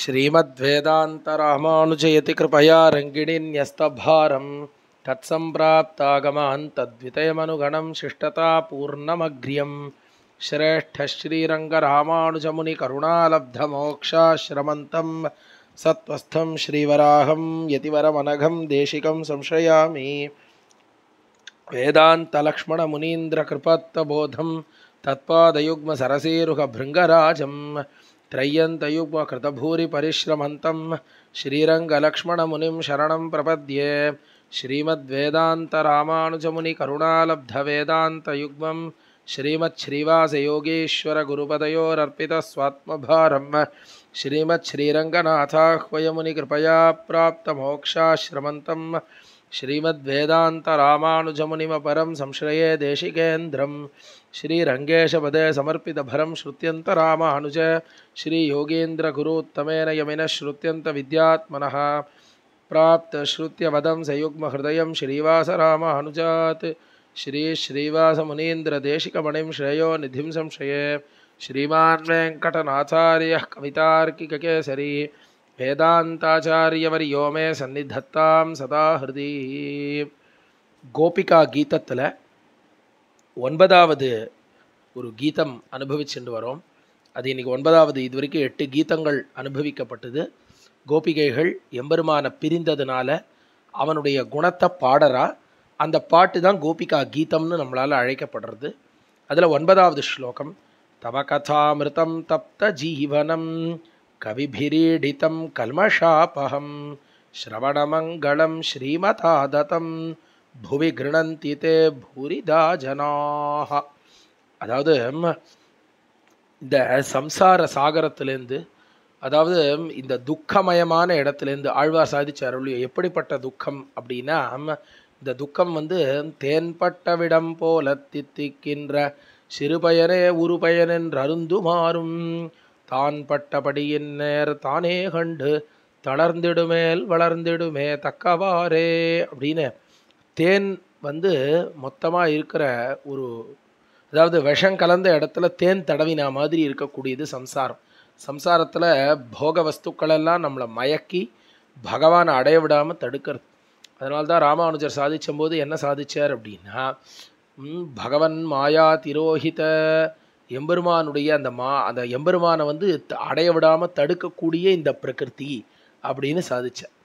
श्रीमद्वेदान्तरामानुजयति कृपया रङ्गिणीन्यस्तभारं तत्सम्प्राप्तागमहन्तद्वितयमनुगणं शिष्टतापूर्णमग्र्यं श्रेष्ठश्रीरङ्गरामानुजमुनिकरुणालब्धमोक्षाश्रमन्तं सत्त्वस्थं श्रीवराहं यतिवरमनघं देशिकं संश्रयामि वेदान्तलक्ष्मणमुनीन्द्रकृपत्तबोधं तत्पादयुग्मसरसीरुहभृङ्गराजम् त्रय्यन्तयुग्म कृतभूरिपरिश्रमन्तं श्रीरङ्गलक्ष्मणमुनिं शरणं प्रपद्ये श्रीमद्वेदान्तरामानुजमुनिकरुणालब्धवेदान्तयुग्मं श्रीमच्छ्रीवासयोगीश्वरगुरुपदयोरर्पितस्वात्मभारं श्रीमच्छ्रीरङ्गनाथाह्वयमुनिकृपया प्राप्तमोक्षाश्रमन्तं श्रीमद्वेदान्तरामानुजमुनिमपरं संश्रये देशिकेन्द्रं श्रीरङ्गेशपदे समर्पितभरं श्रुत्यन्तरामानुज श्रीयोगीन्द्रगुरोत्तमेन यमिनः श्रुत्यन्तविद्यात्मनः प्राप्तश्रुत्यवदं सयुग्महृदयं श्रीवासरामानुजात् श्री श्रेयो निधिं संश्रये श्रीमान् वेङ्कटनाचार्यः कवितार्किककेसरी வேதாந்தாச்சாரியவர் யோமே சந்நிதத்தாம் சதா ஹிருதி கோபிகா கீதத்தில் ஒன்பதாவது ஒரு கீதம் அனுபவிச்சுட்டு வரோம் அது இன்றைக்கி ஒன்பதாவது இது வரைக்கும் எட்டு கீதங்கள் அனுபவிக்கப்பட்டது கோபிகைகள் எம்பெருமான பிரிந்ததுனால அவனுடைய குணத்தை பாடறா அந்த பாட்டு தான் கோபிகா கீதம்னு நம்மளால் அழைக்கப்படுறது அதில் ஒன்பதாவது ஸ்லோகம் தவ கதாமிருதம் தப்த ஜீவனம் கவிபிரீடிதம் கல்மஷாபகம் ஸ்ரவணமங்கலம் ஸ்ரீமதாததம் புவி கிருணந்தி தே பூரிதா ஜனாக அதாவது இந்த சம்சார சாகரத்திலேருந்து அதாவது இந்த துக்கமயமான இடத்துலேருந்து ஆழ்வார் சாதிச்ச அருளியோ எப்படிப்பட்ட துக்கம் அப்படின்னா இந்த துக்கம் வந்து தேன்பட்டவிடம் போல தித்திக்கின்ற சிறுபயனே உருபயனென்று அருந்துமாறும் தான் பட்டபடியின் நேர் தானே கண்டு தளர்ந்திடுமேல் வளர்ந்திடுமே தக்கவாறே அப்படின்னு தேன் வந்து மொத்தமாக இருக்கிற ஒரு அதாவது விஷம் கலந்த இடத்துல தேன் தடவினா மாதிரி இருக்கக்கூடியது சம்சாரம் சம்சாரத்தில் போக வஸ்துக்களெல்லாம் நம்மளை மயக்கி பகவானை அடைய விடாமல் தடுக்கிறது அதனால தான் ராமானுஜர் சாதிச்சும் போது என்ன சாதித்தார் அப்படின்னா பகவன் மாயா திரோஹித எம்பெருமானுடைய அந்த மா அந்த எம்பெருமானை வந்து அடைய விடாமல் தடுக்கக்கூடிய இந்த பிரகிருதி அப்படின்னு சாதிச்சேன்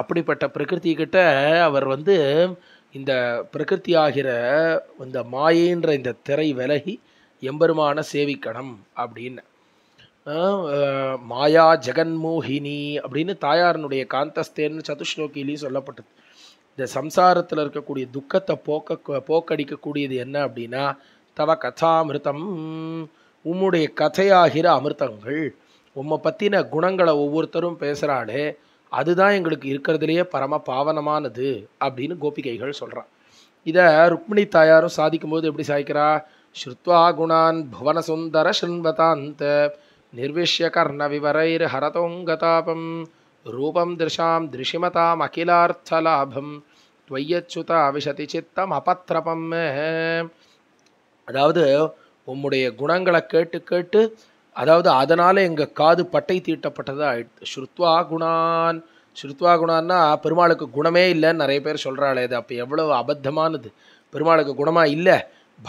அப்படிப்பட்ட பிரகிருதி கிட்ட அவர் வந்து இந்த பிரகிருதி ஆகிற இந்த மாயின்ற இந்த திரை விலகி எம்பெருமான சேவிக்கணும் அப்படின்னு மாயா ஜெகன்மோகினி அப்படின்னு தாயாரனுடைய காந்தஸ்தேன்னு சதுஷ்லோகிலையும் சொல்லப்பட்டது இந்த சம்சாரத்தில் இருக்கக்கூடிய துக்கத்தை போக்க போக்கடிக்கக்கூடியது என்ன அப்படின்னா தவ கதாமிருத்தம் உம்முடைய கதையாகிற அமிர்தங்கள் உம்மை பற்றின குணங்களை ஒவ்வொருத்தரும் பேசுகிறாளே அதுதான் எங்களுக்கு இருக்கிறதுலையே பரம பாவனமானது அப்படின்னு கோபிகைகள் சொல்கிறான் இதை ருக்மிணி தாயாரும் சாதிக்கும்போது எப்படி சாதிக்கிறா ஸ்ருத்வா குணான் புவனசுந்தர சின்வதாந்த நிர்விஷ்ய கர்ண விவரைர் ஹரதோங்கதாபம் ரூபம் திருஷாம் திருஷிமதாம் அகிலார்த்தலாபம் துவையச்சுதா விஷதி சித்தம் அபத்ரபம் அதாவது உம்முடைய குணங்களை கேட்டு கேட்டு அதாவது அதனால் எங்கள் காது பட்டை தீட்டப்பட்டதாக ஆயிடுது ஸ்ருத்வா குணான் ஸ்ருத்வா குணான்னா பெருமாளுக்கு குணமே இல்லைன்னு நிறைய பேர் சொல்கிறாளே இது அப்போ எவ்வளவு அபத்தமானது பெருமாளுக்கு குணமாக இல்லை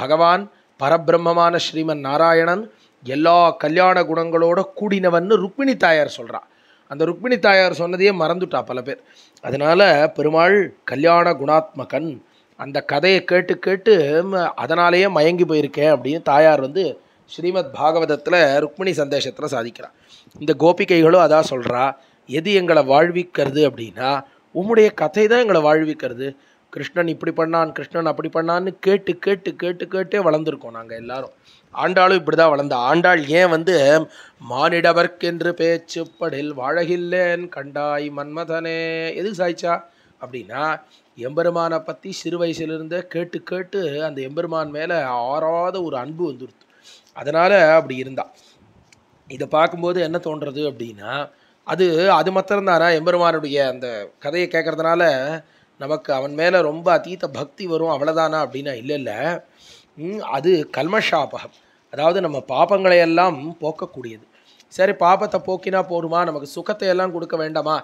பகவான் பரபிரம்மமான ஸ்ரீமன் நாராயணன் எல்லா கல்யாண குணங்களோட கூடினவன்னு ருக்மிணி தாயார் சொல்கிறா அந்த ருக்மிணி தாயார் சொன்னதையே மறந்துட்டா பல பேர் அதனால் பெருமாள் கல்யாண குணாத்மகன் அந்த கதையை கேட்டு கேட்டு அதனாலேயே மயங்கி போயிருக்கேன் அப்படின்னு தாயார் வந்து ஸ்ரீமத் பாகவதத்தில் ருக்மிணி சந்தேஷத்தில் சாதிக்கிறார் இந்த கோபிகைகளும் அதான் சொல்கிறா எது எங்களை வாழ்விக்கிறது அப்படின்னா உம்முடைய கதை தான் எங்களை வாழ்விக்கிறது கிருஷ்ணன் இப்படி பண்ணான் கிருஷ்ணன் அப்படி பண்ணான்னு கேட்டு கேட்டு கேட்டு கேட்டே வளர்ந்துருக்கோம் நாங்கள் எல்லாரும் ஆண்டாளும் இப்படி தான் வளர்ந்த ஆண்டாள் ஏன் வந்து மானிடவர்க்கென்று பேச்சு படில் வாழகில்லேன் கண்டாய் மன்மதனே எது சாய்ச்சா அப்படின்னா எம்பெருமானை பற்றி சிறு வயசுலேருந்தே கேட்டு கேட்டு அந்த எம்பெருமான் மேலே ஆறாத ஒரு அன்பு வந்துடுது அதனால் அப்படி இருந்தா இதை பார்க்கும்போது என்ன தோன்றது அப்படின்னா அது அது மாத்திரம்தானா எம்பெருமானுடைய அந்த கதையை கேட்குறதுனால நமக்கு அவன் மேலே ரொம்ப அதீத பக்தி வரும் அவ்வளோதானா அப்படின்னா இல்லை இல்லை அது கல்மஷாபகம் அதாவது நம்ம பாப்பங்களையெல்லாம் போக்கக்கூடியது சரி பாபத்தை போக்கினா போருமா நமக்கு சுகத்தை எல்லாம் கொடுக்க வேண்டாமா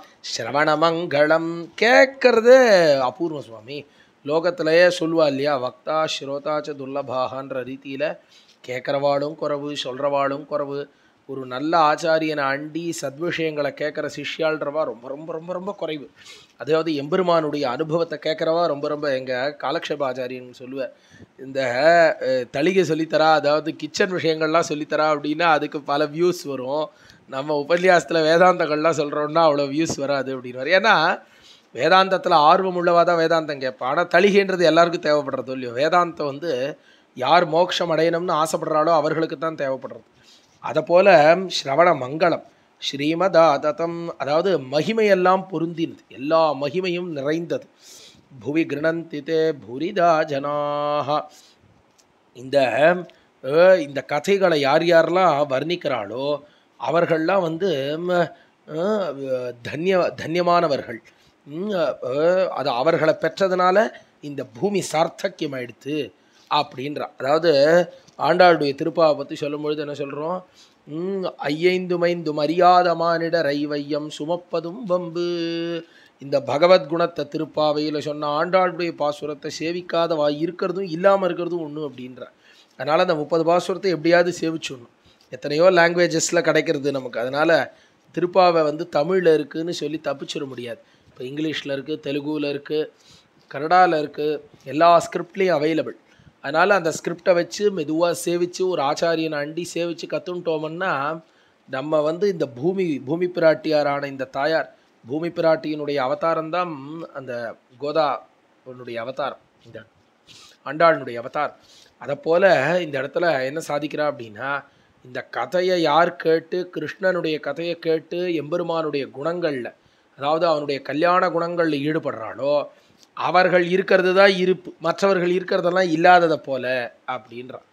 மங்களம் கேட்கறது அபூர்வ சுவாமி லோகத்திலேயே சொல்வா இல்லையா வக்தா ஸ்ரோதாச்ச துர்லபாகான்ற ரீதியில் கேட்குறவாளும் குறவு சொல்கிறவாளும் குறவு ஒரு நல்ல ஆச்சாரியனை அண்டி சத்விஷயங்களை கேட்குற சிஷ்யாள்றவா ரொம்ப ரொம்ப ரொம்ப ரொம்ப குறைவு அதாவது எம்பெருமானுடைய அனுபவத்தை கேட்குறவா ரொம்ப ரொம்ப எங்கள் காலக்ஷேப ஆச்சாரியன் சொல்லுவேன் இந்த தளிகை சொல்லித்தரா அதாவது கிச்சன் விஷயங்கள்லாம் சொல்லித்தரா அப்படின்னா அதுக்கு பல வியூஸ் வரும் நம்ம உபன்யாசத்தில் வேதாந்தங்கள்லாம் சொல்கிறோன்னா அவ்வளோ வியூஸ் வராது அப்படின்னு ஏன்னா வேதாந்தத்தில் ஆர்வம் உள்ளவா தான் வேதாந்தம் கேட்பான் ஆனால் தளிகைன்றது எல்லாருக்கும் தேவைப்படுறதோ இல்லையோ வேதாந்தம் வந்து யார் மோட்சம் அடையணும்னு ஆசைப்படுறாலோ அவர்களுக்கு தான் தேவைப்படுறது அதை போல ஸ்ரவண மங்களம் ஸ்ரீமதாததம் அதாவது மகிமையெல்லாம் பொருந்தினது எல்லா மகிமையும் நிறைந்தது புவி கிருணந்திதே புரிதா ஜனாக இந்த இந்த கதைகளை யார் யாரெல்லாம் வர்ணிக்கிறாளோ அவர்கள்லாம் வந்து தன்ய தன்யமானவர்கள் அது அவர்களை பெற்றதுனால இந்த பூமி சார்த்தக்கியம் ஆயிடுத்து அப்படின்றா அதாவது ஆண்டாளுடைய திருப்பாவை பற்றி சொல்லும்பொழுது என்ன சொல்கிறோம் ஐயைந்துமைந்தும் அறியாத மானிடர் ஐவையம் சுமப்பதும் வம்பு இந்த பகவத்குணத்தை திருப்பாவையில் சொன்ன ஆண்டாளுடைய பாசுரத்தை சேவிக்காத வா இருக்கிறதும் இல்லாமல் இருக்கிறதும் ஒன்று அப்படின்ற அதனால் அந்த முப்பது பாசுரத்தை எப்படியாவது சேவிச்சிடணும் எத்தனையோ லாங்குவேஜஸில் கிடைக்கிறது நமக்கு அதனால் திருப்பாவை வந்து தமிழில் இருக்குதுன்னு சொல்லி தப்பிச்சிட முடியாது இப்போ இங்கிலீஷில் இருக்குது தெலுங்குவில் இருக்குது கன்னடாவில் இருக்குது எல்லா ஸ்கிரிப்ட்லேயும் அவைலபிள் அதனால் அந்த ஸ்கிரிப்டை வச்சு மெதுவாக சேவித்து ஒரு ஆச்சாரியனை அண்டி சேவித்து கற்றுன்ட்டோம்னா நம்ம வந்து இந்த பூமி பூமி பிராட்டியாரான இந்த தாயார் பூமி பிராட்டியினுடைய அவதாரம்தான் அந்த கோதா உன்னுடைய அவதாரம் இந்த அண்டாளனுடைய அவதார் அதை போல் இந்த இடத்துல என்ன சாதிக்கிறா அப்படின்னா இந்த கதையை யார் கேட்டு கிருஷ்ணனுடைய கதையை கேட்டு எம்பெருமானுடைய குணங்களில் அதாவது அவனுடைய கல்யாண குணங்களில் ஈடுபடுறாளோ அவர்கள் இருக்கிறது தான் இருப்பு மற்றவர்கள் இருக்கிறதெல்லாம் இல்லாததை போல அப்படின்றான்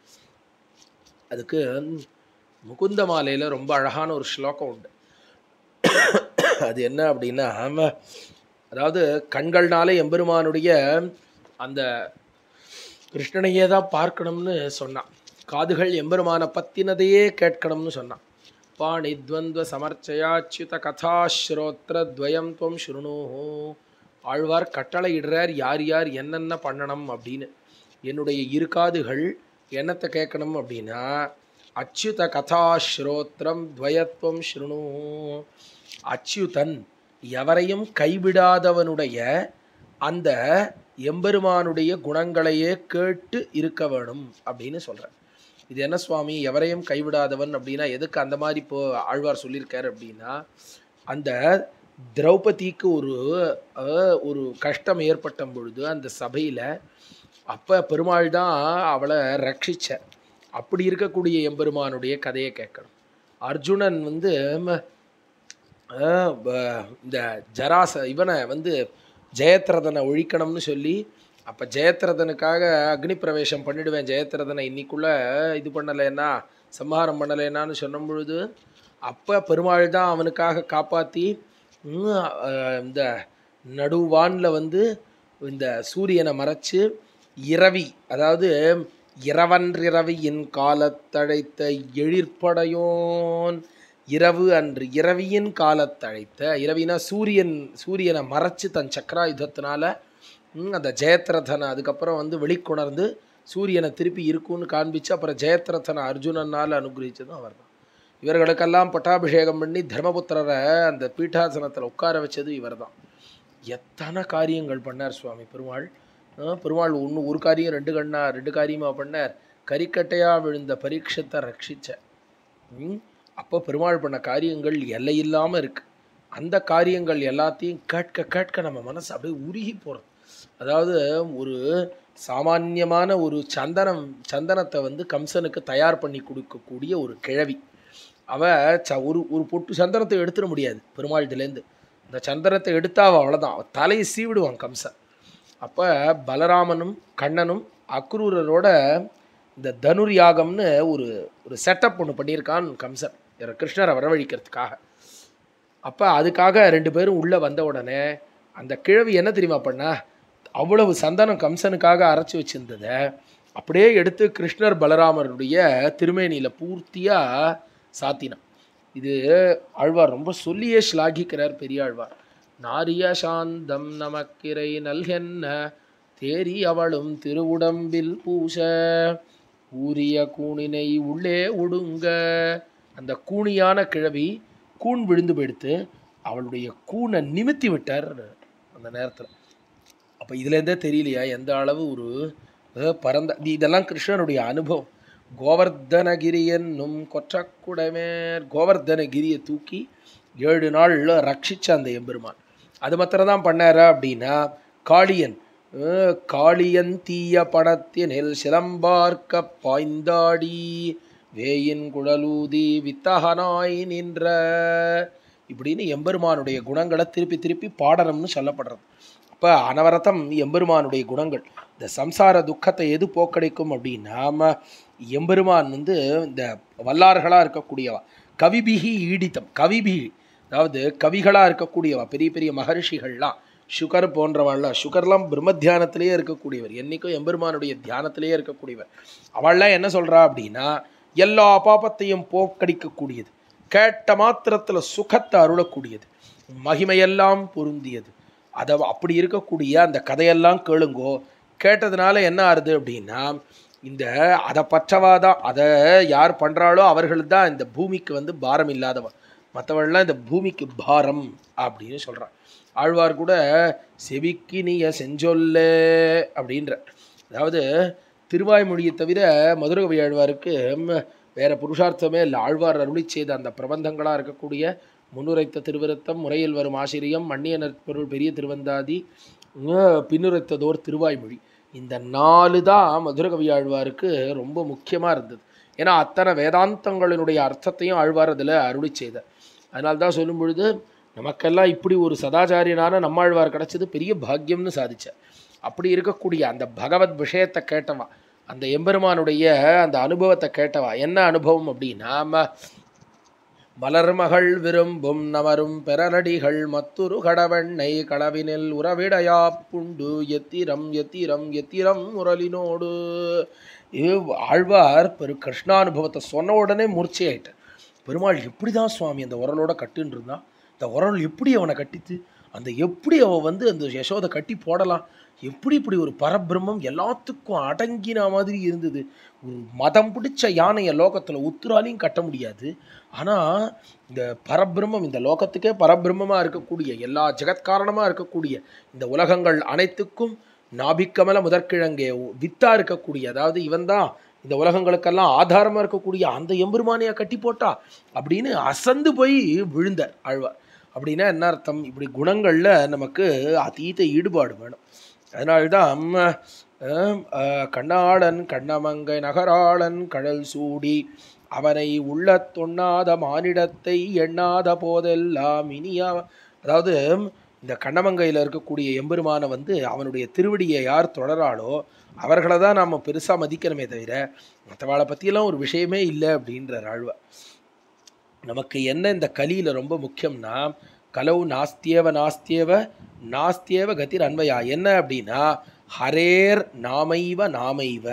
அதுக்கு முகுந்த மாலையில் ரொம்ப அழகான ஒரு ஸ்லோகம் உண்டு அது என்ன அப்படின்னா அதாவது கண்கள்னாலே எம்பெருமானுடைய அந்த கிருஷ்ணனையே தான் பார்க்கணும்னு சொன்னான் காதுகள் எம்பெருமானை பற்றினதையே கேட்கணும்னு சொன்னான் பாணி பாணித்வந்த்வ சமர்ச்சயாச்சுத கதாஸ்ரோத்ரத்வயம் துவம் ஸ்ருணூஹோ ஆழ்வார் கட்டளையிடுறார் யார் யார் என்னென்ன பண்ணணும் அப்படின்னு என்னுடைய இருக்காதுகள் என்னத்தை கேட்கணும் அப்படின்னா அச்சுத கதா ஸ்ரோத்திரம் துவயத்துவம் ஸ்ருணு அச்சுதன் எவரையும் கைவிடாதவனுடைய அந்த எம்பெருமானுடைய குணங்களையே கேட்டு இருக்க வேணும் அப்படின்னு சொல்கிறேன் இது என்ன சுவாமி எவரையும் கைவிடாதவன் அப்படின்னா எதுக்கு அந்த மாதிரி இப்போ ஆழ்வார் சொல்லியிருக்கார் அப்படின்னா அந்த திரௌபதிக்கு ஒரு ஒரு கஷ்டம் ஏற்பட்ட பொழுது அந்த சபையில் அப்போ பெருமாள் தான் அவளை ரட்சிச்ச அப்படி இருக்கக்கூடிய எம்பெருமானுடைய கதையை கேட்கணும் அர்ஜுனன் வந்து இந்த ஜராச இவனை வந்து ஜெயத்ரதனை ஒழிக்கணும்னு சொல்லி அப்போ ஜெயத்ரதனுக்காக அக்னி பிரவேசம் பண்ணிடுவேன் ஜெயத்ரதனை இன்னைக்குள்ளே இது பண்ணலைன்னா சம்ஹாரம் பண்ணலைன்னான்னு சொன்ன பொழுது அப்போ பெருமாள் தான் அவனுக்காக காப்பாற்றி இந்த நடுவானில் வந்து இந்த சூரியனை மறைச்சு இரவி அதாவது இரவன்றிரவியின் காலத்தழைத்த எழிற்படையோன் இரவு அன்று இரவியின் காலத்தழைத்த இரவினா சூரியன் சூரியனை மறைச்சு தன் சக்கராயுதத்தினால அந்த ஜெயத்ரதனை அதுக்கப்புறம் வந்து வெளிக்கொணர்ந்து சூரியனை திருப்பி இருக்குன்னு காண்பிச்சு அப்புறம் ஜெயத்ரதனை அர்ஜுனனால் அனுகிரகிச்சதும் அவர் தான் இவர்களுக்கெல்லாம் பட்டாபிஷேகம் பண்ணி தர்மபுத்திரரை அந்த பீட்டாசனத்தில் உட்கார வச்சது இவர் தான் எத்தனை காரியங்கள் பண்ணார் சுவாமி பெருமாள் பெருமாள் ஒன்று ஒரு காரியம் ரெண்டு கண்ணா ரெண்டு காரியமாக பண்ணார் கறிக்கட்டையாக விழுந்த பரீட்சத்தை ரட்சித்த அப்போ பெருமாள் பண்ண காரியங்கள் எல்லையில்லாமல் இருக்குது அந்த காரியங்கள் எல்லாத்தையும் கேட்க கேட்க நம்ம மனசு அப்படியே உருகி போகிறது அதாவது ஒரு சாமானியமான ஒரு சந்தனம் சந்தனத்தை வந்து கம்சனுக்கு தயார் பண்ணி கொடுக்கக்கூடிய ஒரு கிழவி அவள் ச ஒரு ஒரு பொட்டு சந்தனத்தை எடுத்துட முடியாது இதுலேருந்து இந்த சந்திரத்தை எடுத்தா அவள் அவ்வளோதான் அவள் தலையை சீவிடுவான் கம்சன் அப்போ பலராமனும் கண்ணனும் அக்ரூரரோட இந்த தனுர் யாகம்னு ஒரு ஒரு செட்டப் ஒன்று பண்ணியிருக்கான் கம்சன் கிருஷ்ணரை வரவழிக்கிறதுக்காக அப்போ அதுக்காக ரெண்டு பேரும் உள்ளே வந்த உடனே அந்த கிழவி என்ன தெரியுமா பண்ணா அவ்வளவு சந்தனம் கம்சனுக்காக அரைச்சி வச்சுருந்ததை அப்படியே எடுத்து கிருஷ்ணர் பலராமருடைய திருமேனியில் பூர்த்தியாக சாத்தினம் இது ஆழ்வார் ரொம்ப சொல்லியே ஸ்லாகிக்கிறார் பெரிய ஆழ்வார் நாரிய சாந்தம் நமக்கிரை நல்கென்ன தேரி அவளும் திருவுடம்பில் பூச ஊரிய கூணினை உள்ளே உடுங்க அந்த கூணியான கிழவி கூண் விழுந்து போயிடுத்து அவளுடைய கூனை நிமித்தி விட்டார் அந்த நேரத்தில் அப்போ இதுலேருந்தே தெரியலையா எந்த அளவு ஒரு பரந்த இதெல்லாம் கிருஷ்ணனுடைய அனுபவம் கோவர்தனகிரி என்னும் கொற்றக்குடமேர் கோவர்தனகிரியை தூக்கி ஏழு நாளில் ரட்சித்த அந்த எம்பெருமான் அது மாத்திரம் தான் பண்ணார் அப்படின்னா காளியன் காளியன் தீய பணத்தினில் சிலம்பார்க்க பாய்ந்தாடி வேயின் குழலூதி வித்தகனாய் நின்ற இப்படின்னு எம்பெருமானுடைய குணங்களை திருப்பி திருப்பி பாடணும்னு சொல்லப்படுறது இப்போ அனவரதம் எம்பெருமானுடைய குணங்கள் இந்த சம்சார துக்கத்தை எது போக்கடைக்கும் அப்படின்னா எம்பெருமான் வந்து இந்த வல்லார்களாக இருக்கக்கூடியவா கவிபிகி ஈடித்தம் கவிபிகி அதாவது கவிகளாக இருக்கக்கூடியவா பெரிய பெரிய மகர்ஷிகள்லாம் சுகர் போன்றவாள்லாம் சுகர்லாம் பிரம்ம தியானத்திலேயே இருக்கக்கூடியவர் என்றைக்கும் எம்பெருமானுடைய தியானத்திலேயே இருக்கக்கூடியவர் அவள்லாம் என்ன சொல்கிறா அப்படின்னா எல்லா பாபத்தையும் போக்கடிக்கக்கூடியது கேட்ட மாத்திரத்தில் சுகத்தை அருளக்கூடியது மகிமையெல்லாம் பொருந்தியது அதை அப்படி இருக்கக்கூடிய அந்த கதையெல்லாம் கேளுங்கோ கேட்டதுனால என்ன ஆறுது அப்படின்னா இந்த அதை பற்றவாதான் அதை யார் பண்ணுறாளோ அவர்கள் தான் இந்த பூமிக்கு வந்து பாரம் இல்லாதவ மற்றவள்லாம் இந்த பூமிக்கு பாரம் அப்படின்னு சொல்கிறான் ஆழ்வார் கூட செவிக்கு நீய செஞ்சொல்ல அப்படின்ற அதாவது திருவாய்மொழியை தவிர மதுரகவி ஆழ்வாருக்கு வேறு புருஷார்த்தமே இல்லை ஆழ்வார் அருளி செய்த அந்த பிரபந்தங்களாக இருக்கக்கூடிய முன்னுரைத்த திருவிருத்தம் முறையில் வரும் ஆசிரியம் மன்னிய பொருள் பெரிய திருவந்தாதி பின்னுரைத்ததோர் திருவாய்மொழி இந்த நாலு தான் மதுரகவி ஆழ்வாருக்கு ரொம்ப முக்கியமாக இருந்தது ஏன்னா அத்தனை வேதாந்தங்களினுடைய அர்த்தத்தையும் ஆழ்வார் அதில் அருளி செய்த அதனால தான் சொல்லும் பொழுது நமக்கெல்லாம் இப்படி ஒரு சதாச்சாரியனான நம்மாழ்வார் கிடச்சது பெரிய பாக்கியம்னு சாதிச்ச அப்படி இருக்கக்கூடிய அந்த பகவத் விஷயத்தை கேட்டவா அந்த எம்பெருமானுடைய அந்த அனுபவத்தை கேட்டவா என்ன அனுபவம் அப்படின்னா மலர்மகள் விரும்பும் நமரும் பெறநடிகள் மத்துரு கடவெண்ணை களவினில் உறவிடையா புண்டு எத்திரம் எத்திரம் எத்திரம் முரளினோடு இது ஆழ்வார் பெரு கிருஷ்ணானுபவத்தை சொன்ன உடனே மூர்ச்சையாயிட்டார் பெருமாள் எப்படி தான் சுவாமி அந்த உரலோட கட்டுன்னு இருந்தான் இந்த உரல் எப்படி அவனை கட்டித்து அந்த எப்படி அவள் வந்து அந்த யசோதை கட்டி போடலாம் எப்படி இப்படி ஒரு பரபிரம்மம் எல்லாத்துக்கும் அடங்கின மாதிரி இருந்தது ஒரு மதம் பிடிச்ச யானையை லோகத்தில் உத்துராலையும் கட்ட முடியாது ஆனால் இந்த பரபிரம்மம் இந்த லோகத்துக்கே பரபிரம்மமாக இருக்கக்கூடிய எல்லா ஜெகத்காரணமாக இருக்கக்கூடிய இந்த உலகங்கள் அனைத்துக்கும் நாபிக்கமல முதற்கிழங்கே வித்தாக இருக்கக்கூடிய அதாவது இவன் தான் இந்த உலகங்களுக்கெல்லாம் ஆதாரமாக இருக்கக்கூடிய அந்த எம்பெருமானையாக கட்டி போட்டா அப்படின்னு அசந்து போய் விழுந்தார் ஆழ்வார் அப்படின்னா என்ன அர்த்தம் இப்படி குணங்களில் நமக்கு அதீத ஈடுபாடு வேணும் அதனால்தான் கண்ணாளன் கண்ணமங்கை நகராளன் கடல் சூடி அவனை உள்ள தொண்ணாத மானிடத்தை எண்ணாத போதெல்லாம் இனியா அதாவது இந்த கண்ணமங்கையில் இருக்கக்கூடிய எம்பெருமானை வந்து அவனுடைய திருவடியை யார் தொடராளோ அவர்களை தான் நாம் பெருசாக மதிக்கணுமே தவிர மற்றவாளை பற்றியெல்லாம் ஒரு விஷயமே இல்லை அப்படின்ற ஆழ்வை நமக்கு என்ன இந்த கலியில் ரொம்ப முக்கியம்னா கலவு நாஸ்தியவ நாஸ்தியவ நாஸ்தியவ கதிர் அன்வயா என்ன அப்படின்னா ஹரேர் நாமைவ நாமைவ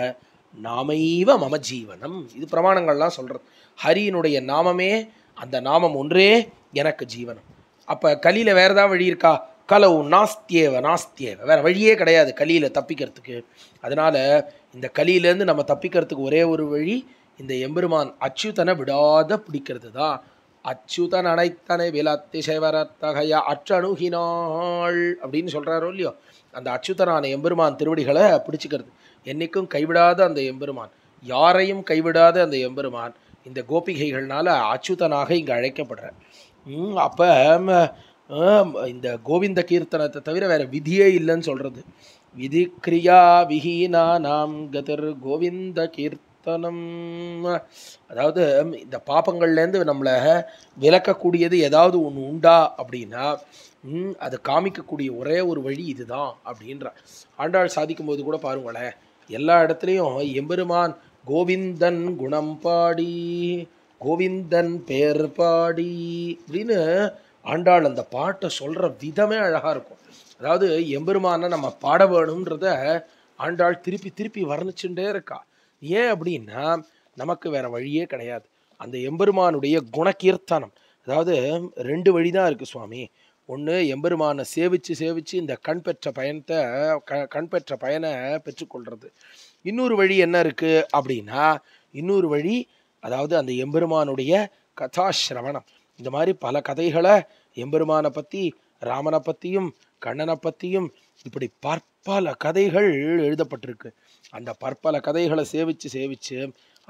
நாமைவ மம ஜீவனம் இது பிரமாணங்கள்லாம் சொல்கிறது ஹரியினுடைய நாமமே அந்த நாமம் ஒன்றே எனக்கு ஜீவனம் அப்போ கலியில் வேறு ஏதாவது வழி இருக்கா கலவு நாஸ்தியவ நாஸ்தியவ வேறு வழியே கிடையாது கலியில் தப்பிக்கிறதுக்கு அதனால் இந்த கலியிலேருந்து நம்ம தப்பிக்கிறதுக்கு ஒரே ஒரு வழி இந்த எம்பெருமான் அச்சுதனை விடாத பிடிக்கிறது தான் அச்சுதன் அனைத்தனை செய்வரத்தகைய அற்றணுகினாள் அப்படின்னு சொல்கிறாரோ இல்லையோ அந்த அச்சுதனான எம்பெருமான் திருவடிகளை பிடிச்சிக்கிறது என்றைக்கும் கைவிடாத அந்த எம்பெருமான் யாரையும் கைவிடாத அந்த எம்பெருமான் இந்த கோபிகைகள்னால் அச்சுதனாக இங்கே அழைக்கப்படுறேன் அப்போ இந்த கோவிந்த கீர்த்தனத்தை தவிர வேறு விதியே இல்லைன்னு சொல்கிறது விதி கிரியா விஹீனா நாம் கதர் கோவிந்த கீர்த்த தனம் அதாவது இந்த பாப்பங்கள்லேருந்து நம்மளை விளக்கக்கூடியது ஏதாவது ஒன்று உண்டா அப்படின்னா அது காமிக்கக்கூடிய ஒரே ஒரு வழி இதுதான் அப்படின்ற ஆண்டாள் சாதிக்கும் போது கூட பாருங்களேன் எல்லா இடத்துலையும் எம்பெருமான் கோவிந்தன் குணம் பாடி கோவிந்தன் பேர் பாடி அப்படின்னு ஆண்டாள் அந்த பாட்டை சொல்கிற விதமே அழகாக இருக்கும் அதாவது எம்பெருமான நம்ம பாட வேணுன்றத ஆண்டாள் திருப்பி திருப்பி வர்ணிச்சுட்டே இருக்கா ஏன் அப்படின்னா நமக்கு வேறு வழியே கிடையாது அந்த எம்பெருமானுடைய குணகீர்த்தனம் அதாவது ரெண்டு வழி தான் இருக்குது சுவாமி ஒன்று எம்பெருமானை சேவித்து சேவித்து இந்த கண் பெற்ற பயணத்தை க கண் பெற்ற பயனை பெற்றுக்கொள்கிறது இன்னொரு வழி என்ன இருக்குது அப்படின்னா இன்னொரு வழி அதாவது அந்த எம்பெருமானுடைய கதாசிரவணம் இந்த மாதிரி பல கதைகளை எம்பெருமானை பற்றி ராமனை பற்றியும் கண்ணனை பற்றியும் இப்படி பற்பல கதைகள் எழுதப்பட்டிருக்கு அந்த பற்பல கதைகளை சேவித்து சேவித்து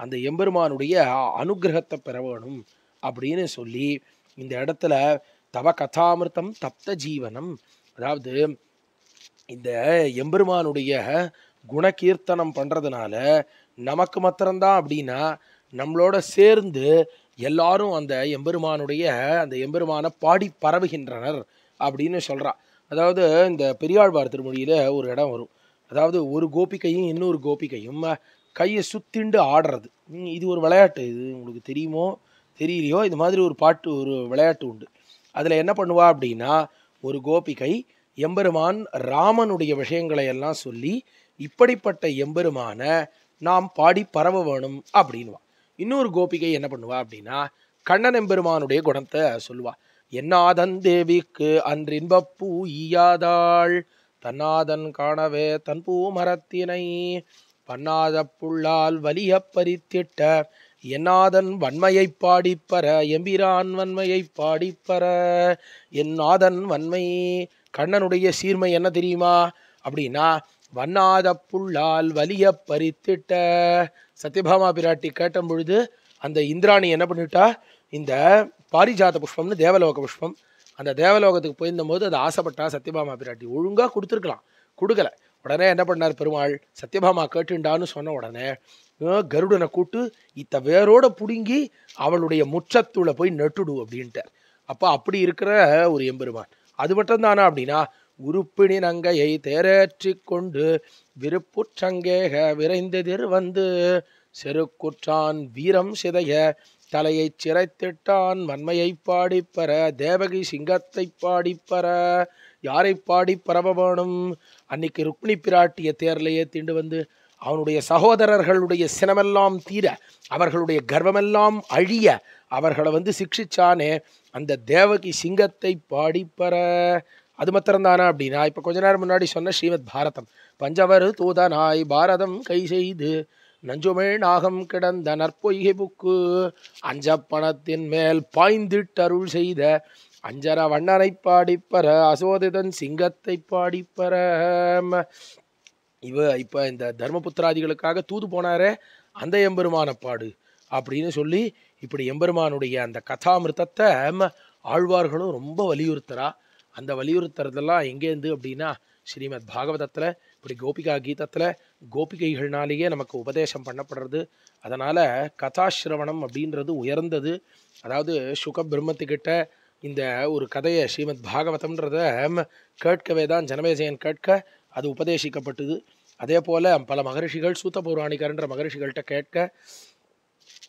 அந்த எம்பெருமானுடைய அனுகிரகத்தை பெற வேணும் அப்படின்னு சொல்லி இந்த இடத்துல தவ கதாமிருத்தம் தப்த ஜீவனம் அதாவது இந்த எம்பெருமானுடைய குணகீர்த்தனம் பண்ணுறதுனால நமக்கு மாத்திரம்தான் அப்படின்னா நம்மளோட சேர்ந்து எல்லாரும் அந்த எம்பெருமானுடைய அந்த எம்பெருமானை பாடி பரவுகின்றனர் அப்படின்னு சொல்கிறான் அதாவது இந்த பெரியாழ்வார் திருமொழியில் ஒரு இடம் வரும் அதாவது ஒரு கோபிக்கையும் இன்னொரு கோபிக்கையும் கையை சுத்திண்டு ஆடுறது இது ஒரு விளையாட்டு இது உங்களுக்கு தெரியுமோ தெரியலையோ இது மாதிரி ஒரு பாட்டு ஒரு விளையாட்டு உண்டு அதில் என்ன பண்ணுவா அப்படின்னா ஒரு கோபிகை எம்பெருமான் ராமனுடைய விஷயங்களை எல்லாம் சொல்லி இப்படிப்பட்ட எம்பெருமான நாம் பாடி பரவ வேணும் அப்படின்வா இன்னொரு கோபிகை என்ன பண்ணுவா அப்படின்னா கண்ணன் எம்பெருமானுடைய குணத்தை சொல்லுவாள் என்னாதன் தேவிக்கு அன்றின்பூ ஈயாதாள் தன்னாதன் காணவே தன் பூ மரத்தினை பன்னாத புள்ளால் வலிய பறித்திட்ட என்னாதன் வன்மையை பாடிப்பற எம்பிரான் வன்மையை பாடிப்பற என்னாதன் வன்மை கண்ணனுடைய சீர்மை என்ன தெரியுமா அப்படின்னா வண்ணாத புள்ளால் வலிய பறித்திட்ட சத்யபாமா பிராட்டி கேட்ட பொழுது அந்த இந்திராணி என்ன பண்ணிட்டா இந்த பாரிஜாத புஷ்பம்னு தேவலோக புஷ்பம் அந்த தேவலோகத்துக்கு போயிருந்தபோது அது ஆசைப்பட்டா சத்யபாமா பிராட்டி ஒழுங்காக கொடுத்துருக்கலாம் கொடுக்கல உடனே என்ன பண்ணார் பெருமாள் சத்யபாமா கேட்டுண்டான்னு சொன்ன உடனே கருடனை கூட்டு இத்த வேரோட பிடுங்கி அவளுடைய முற்றத்துள்ள போய் நட்டுடு அப்படின்ட்டார் அப்போ அப்படி இருக்கிற ஒரு எம்பெருமான் அது மட்டும் தானா அப்படின்னா உருப்பிணி நங்கையை தேரேற்றி கொண்டு விருப்புற்றங்கேக விரைந்தெதிர் வந்து செருக்குற்றான் வீரம் சிதைய தலையை சிறைத்திட்டான் வன்மையை பாடிப்பற தேவகி சிங்கத்தை பாடிப்பெற யாரை பாடி பரவ வேணும் அன்னைக்கு ருக்மிணி பிராட்டிய தேர்லையே தீண்டு வந்து அவனுடைய சகோதரர்களுடைய சினமெல்லாம் தீர அவர்களுடைய கர்வமெல்லாம் அழிய அவர்களை வந்து சிக்ஷிச்சானே அந்த தேவகி சிங்கத்தை பாடிப்பற அது மாத்திரம் அப்படின்னா இப்போ கொஞ்ச நேரம் முன்னாடி சொன்ன ஸ்ரீமத் பாரதம் பஞ்சவர் தூதனாய் பாரதம் கை செய்து நஞ்சுமிழ் நாகம் கிடந்த நற்பொய்கை புக்கு அஞ்சப்பணத்தின் மேல் பாய்ந்திட்டருள் செய்த அஞ்சர வண்ணனை பாடிப்பற அசோதிதன் சிங்கத்தை பாடிப்பற இவ இப்போ இந்த தர்மபுத்திராதிகளுக்காக தூது போனாரே அந்த எம்பெருமான பாடு அப்படின்னு சொல்லி இப்படி எம்பெருமானுடைய அந்த கதாமிருத்தத்தை ஆழ்வார்களும் ரொம்ப வலியுறுத்துறா அந்த வலியுறுத்துறதெல்லாம் எங்கேருந்து அப்படின்னா ஸ்ரீமத் பாகவதத்தில் இப்படி கோபிகா கீதத்தில் கோபிகைகள்னாலேயே நமக்கு உபதேசம் பண்ணப்படுறது அதனால் கதாசிரவணம் அப்படின்றது உயர்ந்தது அதாவது சுக பிரம்மத்துக்கிட்ட இந்த ஒரு கதையை ஸ்ரீமத் பாகவதம்ன்றத கேட்கவே தான் ஜனமேசையன் கேட்க அது உபதேசிக்கப்பட்டது அதே போல் பல மகரிஷிகள் சூத்த பௌராணிக்கர்ன்ற மகரிஷிகள்கிட்ட கேட்க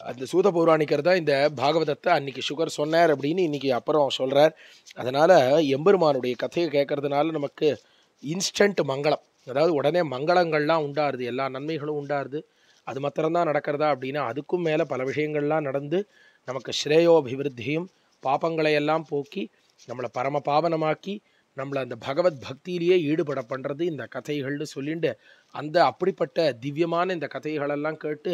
அந்த சூத பௌராணிக்கர் தான் இந்த பாகவதத்தை அன்னைக்கு சுகர் சொன்னார் அப்படின்னு இன்னைக்கு அப்புறம் சொல்கிறார் அதனால் எம்பெருமானுடைய கதையை கேட்கறதுனால நமக்கு இன்ஸ்டன்ட் மங்களம் அதாவது உடனே மங்களங்கள்லாம் உண்டாருது எல்லா நன்மைகளும் உண்டாருது அது மாத்திரம்தான் நடக்கிறதா அப்படின்னா அதுக்கும் மேலே பல விஷயங்கள்லாம் நடந்து நமக்கு ஸ்ரேயோபிவிருத்தியும் பாப்பங்களையெல்லாம் போக்கி நம்மளை பரம பாவனமாக்கி நம்மளை அந்த பகவத் பக்தியிலேயே ஈடுபட பண்ணுறது இந்த கதைகள்னு சொல்லிட்டு அந்த அப்படிப்பட்ட திவ்யமான இந்த கதைகளெல்லாம் கேட்டு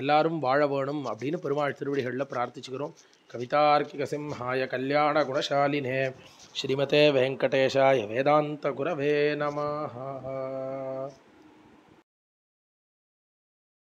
எல்லாரும் வாழ வேணும் அப்படின்னு பெருமாள் திருவடிகளில் பிரார்த்திச்சுக்கிறோம் கவிதார்க்கிக சிம்ஹாய கல்யாண குணசாலினே श्रीमते वेङ्कटेशाय वेदान्तगुरभे नमः